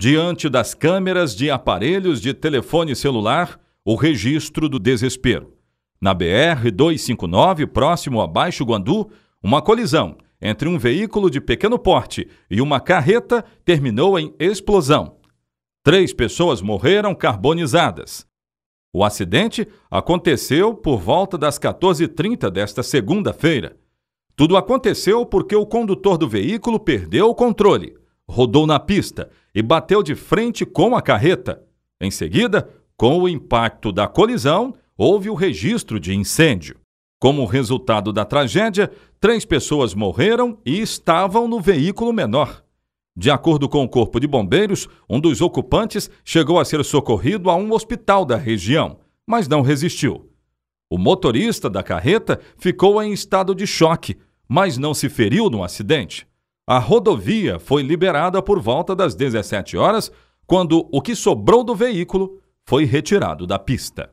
diante das câmeras de aparelhos de telefone celular, o registro do desespero. Na BR-259, próximo a Baixo Guandu, uma colisão entre um veículo de pequeno porte e uma carreta terminou em explosão. Três pessoas morreram carbonizadas. O acidente aconteceu por volta das 14h30 desta segunda-feira. Tudo aconteceu porque o condutor do veículo perdeu o controle, rodou na pista e bateu de frente com a carreta. Em seguida, com o impacto da colisão, houve o registro de incêndio. Como resultado da tragédia, três pessoas morreram e estavam no veículo menor. De acordo com o Corpo de Bombeiros, um dos ocupantes chegou a ser socorrido a um hospital da região, mas não resistiu. O motorista da carreta ficou em estado de choque, mas não se feriu no acidente. A rodovia foi liberada por volta das 17 horas, quando o que sobrou do veículo foi retirado da pista.